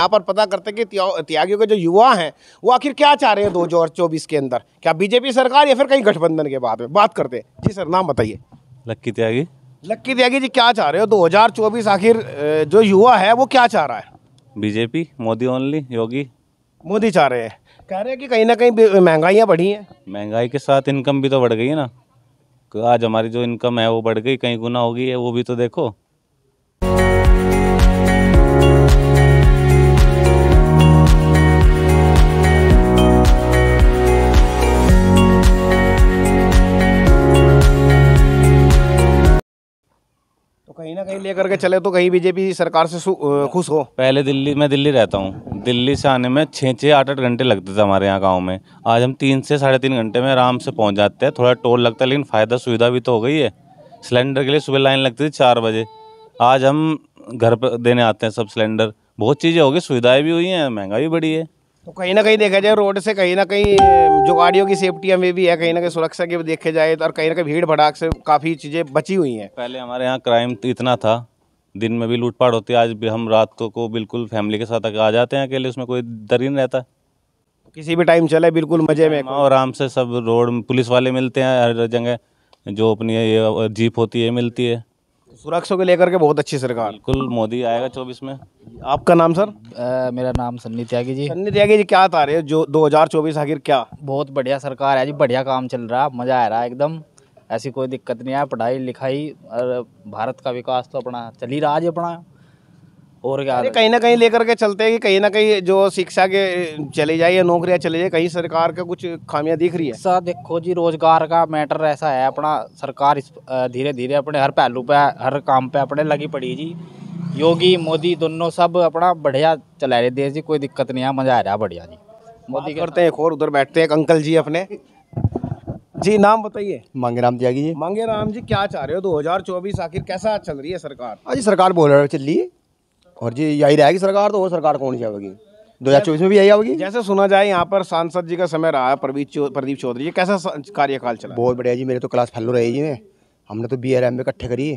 यहाँ पर पता करते कि त्यागियों के जो युवा हैं वो आखिर क्या चाह रहे हैं दो हजार चौबीस के अंदर क्या बीजेपी सरकार या फिर कहीं गठबंधन के बाद में बात करते हैं जी सर नाम बताइए लक्की त्यागी लक्की त्यागी जी क्या चाह रहे हो चौबीस आखिर जो युवा है वो क्या चाह रहा है बीजेपी मोदी ओनली योगी मोदी चाह रहे हैं कह रहे हैं कि कहीं ना कहीं महंगाइयाँ बढ़ी हैं महंगाई के साथ इनकम भी तो बढ़ गई है ना आज हमारी जो इनकम है वो बढ़ गई कहीं गुना हो गई है वो भी तो देखो कहीं ना कहीं लेकर के चले तो कहीं बीजेपी सरकार से खुश हो पहले दिल्ली मैं दिल्ली रहता हूँ दिल्ली से आने में छः छः आठ आठ घंटे लगते थे हमारे यहाँ गाँव में आज हम तीन से साढ़े तीन घंटे में आराम से पहुँच जाते हैं थोड़ा टोल लगता है लेकिन फ़ायदा सुविधा भी तो हो गई है सिलेंडर के लिए सुबह लाइन लगती थी चार बजे आज हम घर पर देने आते हैं सब सिलेंडर बहुत चीज़ें हो गई सुविधाएँ भी हुई हैं महंगाई भी बढ़ी है तो कहीं ना कहीं देखा जाए रोड से कहीं ना कहीं जो गाड़ियों की सेफ्टियाँ में भी है कहीं ना कहीं सुरक्षा के देखे जाए तो और कहीं ना कहीं भीड़ भड़ाक से काफ़ी चीज़ें बची हुई हैं पहले हमारे यहाँ क्राइम तो इतना था दिन में भी लूटपाट होती है आज भी हम रात को, को बिल्कुल फैमिली के साथ आ जाते हैं अकेले उसमें कोई डर ही नहीं रहता किसी भी टाइम चले बिल्कुल मज़े में आराम से सब रोड पुलिस वाले मिलते हैं हर जगह जो अपनी ये जीप होती है मिलती है सुरक्षा को लेकर के बहुत अच्छी सरकार बिल्कुल मोदी आएगा चौबीस में आपका नाम सर आ, मेरा नाम सन्नी त्यागी जी सन्नी त्यागी जी क्या बता रहे हो जो 2024 आखिर क्या बहुत बढ़िया सरकार है जी बढ़िया काम चल रहा है मज़ा आ रहा है एकदम ऐसी कोई दिक्कत नहीं है पढ़ाई लिखाई और भारत का विकास तो अपना चल ही रहा है जी अपना और क्या कहीं ना कहीं लेकर के चलते हैं कि कहीं ना कहीं जो शिक्षा के चले जाए या नौकरियाँ चले जाए कहीं सरकार का कुछ खामियां दिख रही है सर देखो जी रोजगार का मैटर ऐसा है अपना सरकार इस धीरे धीरे अपने हर पहलू पे हर काम पे अपने लगी पड़ी जी योगी मोदी दोनों सब अपना बढ़िया चला रहे देश जी कोई दिक्कत नहीं है मज़ा आ रहा बढ़िया जी मोदी करते हैं एक और उधर बैठते हैं अंकल जी अपने जी नाम बताइए मांगे राम त्यागी जी मांगे राम जी क्या चाह रहे हो 2024 आखिर कैसा चल रही है सरकार हाँ जी सरकार बोल रहे चल रही है और जी यही रहेगी सरकार तो वो सरकार कौन सी आएगी दो हज़ार चौबीस में भी यही आओगी जैसे सुना जाए यहाँ पर सांसद जी का समय रहा है प्रदीप चौधरी जी कैसा कार्यकाल चला बहुत बढ़िया जी मेरे तो क्लास फैलो रहे जी में हमने तो बी आर एम इकट्ठे करी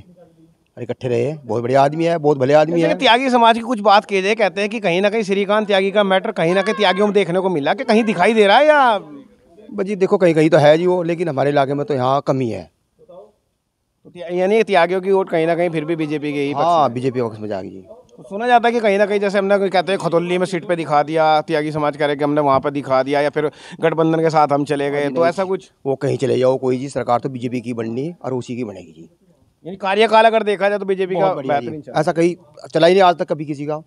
और इकट्ठे रहे बहुत बढ़िया आदमी है बहुत भले आदमी है त्यागी समाज की कुछ बात कही जाए कहते हैं कि कहीं ना कहीं श्रीकांत त्यागी का मैटर कहीं ना कहीं त्यागियों में देखने को मिला कि कहीं दिखाई दे रहा है या जी देखो कहीं कहीं तो है जी वो लेकिन हमारे इलाके में तो यहाँ कमी है तो यानी त्यागियों की वोट कहीं ना कहीं फिर भी बीजेपी के ही हाँ बीजेपी पक्ष में जाएगी तो सुना जाता है कि कहीं ना कहीं जैसे हमने कोई कहते हैं खतौली में सीट पे दिखा दिया त्यागी समाज कह रहे कि हमने वहाँ पर दिखा दिया या फिर गठबंधन के साथ हम चले गए हाँ तो ऐसा कुछ वो कहीं चले जाओ कोई जी सरकार तो बीजेपी की बननी और उसी की बनेगी जी यानी कार्यकाल अगर देखा जाए तो बीजेपी का ऐसा कहीं चला ही नहीं आज तक कभी किसी का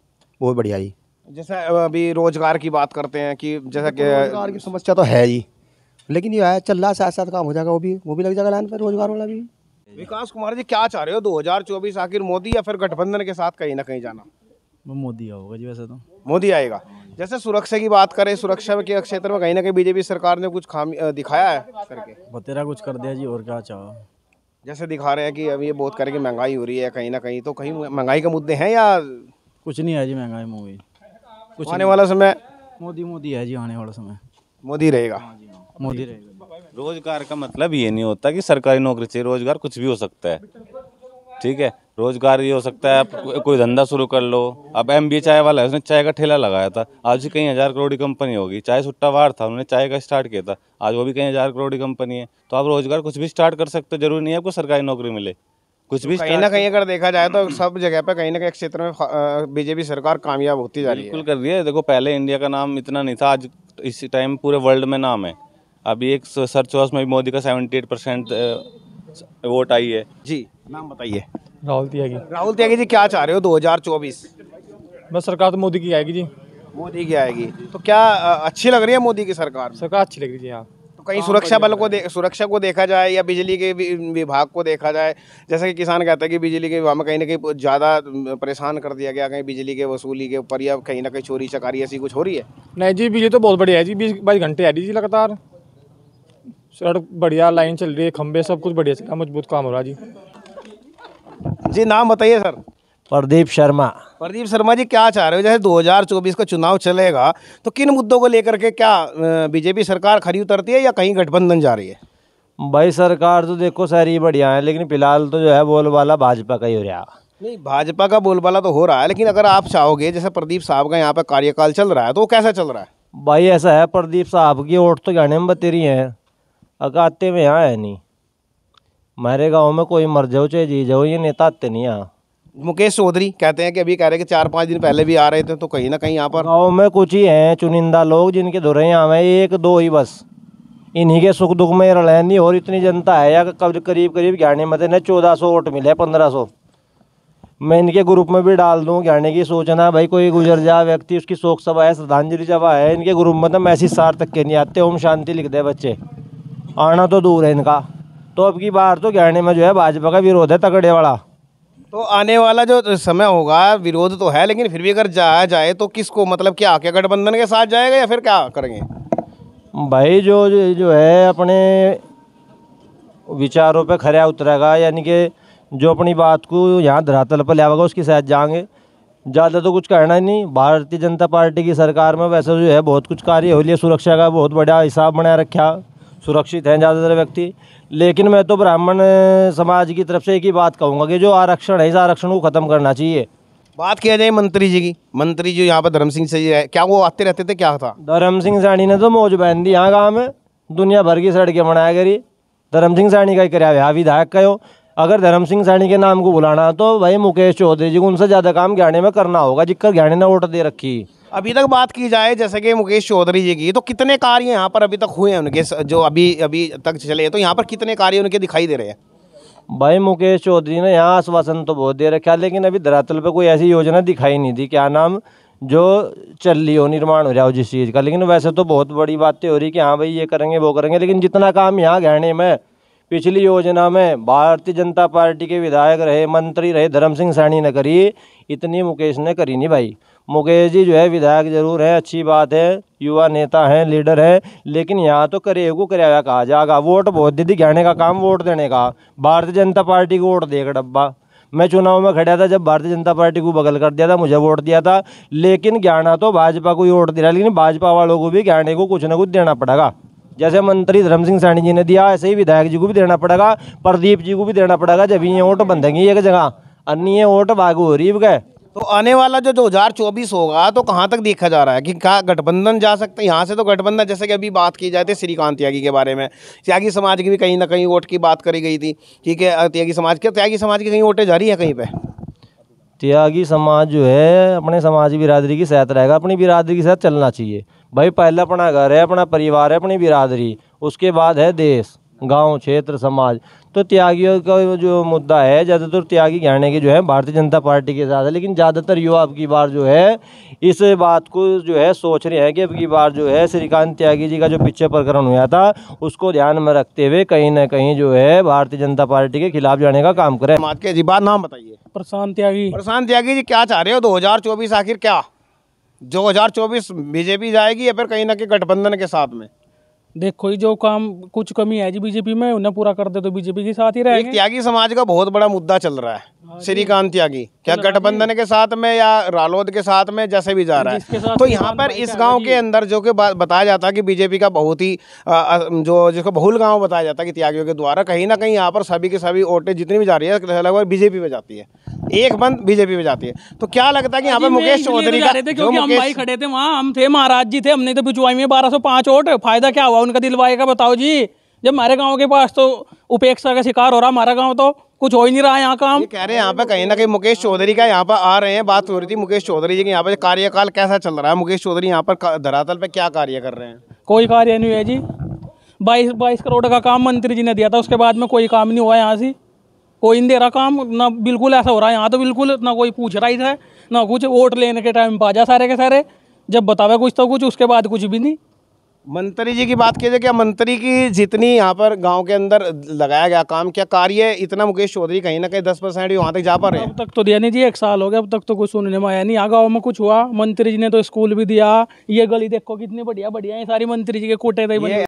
बहुत बढ़िया जी जैसे अभी रोजगार की बात करते हैं कि जैसा कि रोजगार की समस्या तो है जी लेकिन ये है चल रहा साथ साथ काम हो जाएगा वो भी वो भी लग जाएगा लाइन पर रोजगार वाला भी विकास कुमार जी क्या चाह रहे हो 2024 आखिर मोदी या फिर गठबंधन के साथ कहीं ना कहीं जाना मोदी होगा जी वैसे तो मोदी आएगा जैसे सुरक्षा की बात करें सुरक्षा के क्षेत्र में कहीं ना कहीं बीजेपी सरकार ने कुछ खामी दिखाया है करके बतेरा कुछ कर दिया जी और क्या चाहो जैसे दिखा रहे हैं कि अभी ये बहुत करके महंगाई हो रही है कहीं ना कहीं तो कहीं महंगाई के मुद्दे हैं या कुछ नहीं है जी महंगाई मूवी कुछ आने वाला समय मोदी मोदी है जी आने वाला समय मोदी रहेगा मोदी रहेगा रोजगार का मतलब ये नहीं होता कि सरकारी नौकरी चाहिए रोजगार कुछ भी हो सकता है ठीक है रोजगार ये हो सकता है आप कोई धंधा शुरू कर लो अब एम बी चाय वाला है उसने चाय का ठेला लगाया था आज भी कई हज़ार करोड़ की कंपनी होगी चाय सुट्टा वार था उन्होंने चाय का स्टार्ट किया था आज वो भी कई हज़ार करोड़ की कंपनी है तो आप रोजगार कुछ भी स्टार्ट कर सकते हो जरूरी नहीं है आपको सरकारी नौकरी मिले कुछ भी तो कहीं ना कहीं अगर देखा जाए तो सब जगह पर कहीं ना कहीं क्षेत्र में बीजेपी सरकार कामयाब होती जा रही है बिल्कुल कर रही है देखो पहले इंडिया का नाम इतना नहीं था आज इस टाइम पूरे वर्ल्ड में नाम है अभी एक सर्च वॉस में भी मोदी का सेवेंटी परसेंट वोट आई है जी नाम बताइए राहुल त्यागी राहुल त्यागी जी क्या चाह रहे हो 2024 बस सरकार तो मोदी की आएगी जी मोदी की आएगी तो क्या अच्छी लग रही है मोदी की सरकार सरकार अच्छी लग रही है जी हाँ। तो कहीं सुरक्षा हाँ, बल को सुरक्षा को देखा जाए या बिजली के विभाग को देखा जाए जैसे कि किसान कहता है कि बिजली के विभाग में कहीं ना कहीं ज़्यादा परेशान कर दिया गया कहीं बिजली के वसूली के ऊपर या कहीं ना कहीं चोरी चकारी ऐसी कुछ हो रही है नहीं जी बिजली तो बहुत बढ़िया है जी बीस बाईस घंटे आ रही जी लगातार सड़क बढ़िया लाइन चल रही है खंबे सब कुछ बढ़िया चल रहा है मजबूत काम हो रहा जी जी नाम बताइए सर प्रदीप शर्मा प्रदीप शर्मा जी क्या चाह रहे हो जैसे 2024 का चुनाव चलेगा तो किन मुद्दों को लेकर के क्या बीजेपी सरकार खरी उतरती है या कहीं गठबंधन जा रही है भाई सरकार तो देखो सारी बढ़िया है लेकिन फिलहाल तो जो है बोलबाला भाजपा का ही हो रहा नहीं भाजपा का बोलबाला तो हो रहा है लेकिन अगर आप चाहोगे जैसे प्रदीप साहब का यहाँ पर कार्यकाल चल रहा है तो वो कैसा चल रहा है भाई ऐसा है प्रदीप साहब की वोट तो जाने में बतेरी हैं आते में यहाँ है नहीं मेरे गांव में कोई मर जाओ चाहे जी जाओ ये नेता आते नहीं यहाँ मुकेश चौधरी कहते हैं कि अभी कह रहे हैं कि चार पाँच दिन पहले भी आ रहे थे तो कहीं ना कहीं यहाँ पर गाँव में कुछ ही हैं चुनिंदा लोग जिनके धुरे यहाँ में एक दो ही बस इन्हीं के सुख दुख में नहीं और इतनी जनता है या करीब करीब ज्ञाने मत ने चौदह सौ वोट मिले पंद्रह सौ मैं इनके ग्रुप में भी डाल दूँ ज्ञाने की सोचना भाई कोई गुजर जा व्यक्ति उसकी शोक सभा है श्रद्धांजलि सभा है इनके ग्रुप में तो मैसेज सार तक के नहीं आते ओम शांति लिख दे बच्चे आना तो दूर है इनका तो अब की बार तो गहने में जो है भाजपा का विरोध है तगड़े वाला तो आने वाला जो समय होगा विरोध तो है लेकिन फिर भी अगर जाया जाए तो किसको मतलब क्या क्या गठबंधन के साथ जाएगा या फिर क्या करेंगे भाई जो जो है अपने विचारों पे खरा उतरेगा यानी कि जो अपनी बात को यहाँ धरातल पर ले आएगा उसके साथ जाएंगे ज़्यादा तो कुछ कहना ही नहीं भारतीय जनता पार्टी की सरकार में वैसे जो है बहुत कुछ कार्य हो लिया सुरक्षा का बहुत बड़ा हिसाब बनाया रखा सुरक्षित हैं ज़्यादातर व्यक्ति लेकिन मैं तो ब्राह्मण समाज की तरफ से एक ही बात कहूँगा कि जो आरक्षण है इस आरक्षण को ख़त्म करना चाहिए बात किया जाए मंत्री जी की मंत्री जी यहाँ पर धर्म सिंह से क्या वो आते रहते थे क्या था धर्म सिंह सैनी ने तो मौज बहन दी यहाँ गाँव में दुनिया भर की सड़कें बनाया करी धर्म सिंह सैनी का ही कराया विधायक का हो अगर धर्म सिंह सैनी के नाम को बुलाना तो भाई मुकेश चौधरी जी को उनसे ज़्यादा काम ज्ञाने में करना होगा जिक्र ज्ञाने ने वोट दे रखी अभी तक बात की जाए जैसे कि मुकेश चौधरी जी की तो कितने कार्य यहाँ पर अभी तक हुए हैं उनके जो अभी अभी तक चले तो यहाँ पर कितने कार्य उनके दिखाई दे रहे हैं भाई मुकेश चौधरी ने यहाँ आश्वासन तो बहुत दे रखा लेकिन अभी धरातल पर कोई ऐसी योजना दिखाई नहीं दी क्या नाम जो चल रही हो निर्माण हो रहा हो जिस चीज़ का लेकिन वैसे तो बहुत बड़ी बातें तो हो रही कि हाँ भाई ये करेंगे वो करेंगे लेकिन जितना काम यहाँ गहने में पिछली योजना में भारतीय जनता पार्टी के विधायक रहे मंत्री रहे धर्म सिंह सैनी ने करी इतनी मुकेश ने करी नहीं भाई मुकेश जी जो है विधायक जरूर है अच्छी बात है युवा नेता हैं लीडर है लेकिन यहाँ तो करे को कराया कहा जाएगा वोट बहुत दीदी घाने का काम वोट देने का भारतीय जनता पार्टी को वोट देगा डब्बा मैं चुनाव में खड़ा था जब भारतीय जनता पार्टी को बगल कर दिया था मुझे वोट दिया था लेकिन ज्ञाना तो भाजपा को ही वोट दे रहा लेकिन भाजपा वालों को भी ज्ञाने को कुछ ना कुछ देना पड़ेगा जैसे मंत्री धर्म सिंह सैनी जी ने दिया ऐसे ही विधायक जी को भी देना पड़ेगा प्रदीप जी को भी देना पड़ेगा जब ये वोट बंधेंगी एक जगह अन्य वोट हो गरीब है तो आने वाला जो दो हज़ार चौबीस होगा तो कहाँ तक देखा जा रहा है कि कहाँ गठबंधन जा सकते हैं यहाँ से तो गठबंधन जैसे कि अभी बात की जाती है श्रीकांत त्यागी के बारे में त्यागी समाज की भी कहीं ना कहीं वोट की बात करी गई थी ठीक है त्यागी समाज के त्यागी समाज की कहीं वोटें जा रही है कहीं पर त्यागी समाज जो है अपने समाज बिरादरी की साथ रहेगा अपनी बिरादरी के साथ चलना चाहिए भाई पहला अपना घर है अपना परिवार है अपनी बिरादरी उसके बाद है देश गांव क्षेत्र समाज तो त्यागियों का जो मुद्दा है ज़्यादातर त्यागी घराने के जो है भारतीय जनता पार्टी के साथ है लेकिन ज़्यादातर युवा अब की बार जो है इस बात को जो है सोच रहे हैं कि अब की बार जो है श्रीकांत त्यागी जी का जो पीछे प्रकरण हुआ था उसको ध्यान में रखते हुए कहीं ना कहीं जो है भारतीय जनता पार्टी के खिलाफ जाने का काम करें माके जी बात नाम बताइए प्रशांत त्यागी प्रशांत त्यागी जी क्या चाह रहे हो दो आखिर क्या दो बीजेपी जाएगी या फिर कहीं ना कहीं गठबंधन के साथ में देखो ये जो काम कुछ कमी है जी बीजेपी में उन्हें पूरा कर दे तो बीजेपी के साथ ही रहेंगे त्यागी समाज का बहुत बड़ा मुद्दा चल रहा है हाँ श्रीकांत त्यागी क्या गठबंधन के साथ में या रालोद के साथ में जैसे भी जा रहा है तो यहाँ पर इस गांव के अंदर जो के बताया जाता है कि बीजेपी का बहुत ही जो जिसको बहुल गांव बताया जाता है कि त्यागियों के द्वारा कहीं ना कहीं यहाँ पर सभी के सभी वोटें जितनी भी जा रही है लगभग बीजेपी में जाती है एक बंद बीजेपी में जाती है तो क्या लगता है कि यहाँ पे मुकेश तो चौधरी हम भाई खड़े थे वहाँ हम थे महाराज जी थे हमने तो भिजवाई में बारह सौ पांच वोट फायदा क्या हुआ कौन का दिलवाएगा बताओ जी जब हमारे गांव के पास तो उपेक्षा का शिकार हो रहा हमारा गांव तो कुछ हो ही नहीं रहा है यहाँ का हम कह रहे हैं यहाँ पे कहीं ना कहीं मुकेश चौधरी का यहाँ पर आ रहे हैं बात हो रही थी मुकेश चौधरी जी के यहाँ पर कार्यकाल कैसा चल रहा है मुकेश चौधरी यहाँ पर धरातल पर क्या कार्य कर रहे हैं कोई कार्य नहीं है जी बाईस बाईस करोड़ का काम मंत्री जी ने दिया था उसके बाद में कोई काम नहीं हुआ यहाँ से कोई नहीं दे रहा काम ना बिल्कुल ऐसा हो रहा है यहाँ तो बिल्कुल ना कोई पूछ रहा है ना कुछ वोट लेने के टाइम पर आ जा सारे के सारे जब बतावे कुछ तो कुछ उसके बाद कुछ भी नहीं मंत्री जी की बात कीजिए क्या मंत्री की जितनी यहाँ पर गांव के अंदर लगाया गया काम क्या कार्य इतना मुकेश चौधरी कहीं ना कहीं दस परसेंट वहाँ तक जा पा रहे हैं अब तक तो दिया नहीं जी एक साल हो गया अब तक तो कुछ सुनने में आया नहीं आ गाँव में कुछ हुआ मंत्री जी ने तो स्कूल भी दिया ये गली देखो कितनी बढ़िया बढ़िया है सारी मंत्री जी के कोटे थे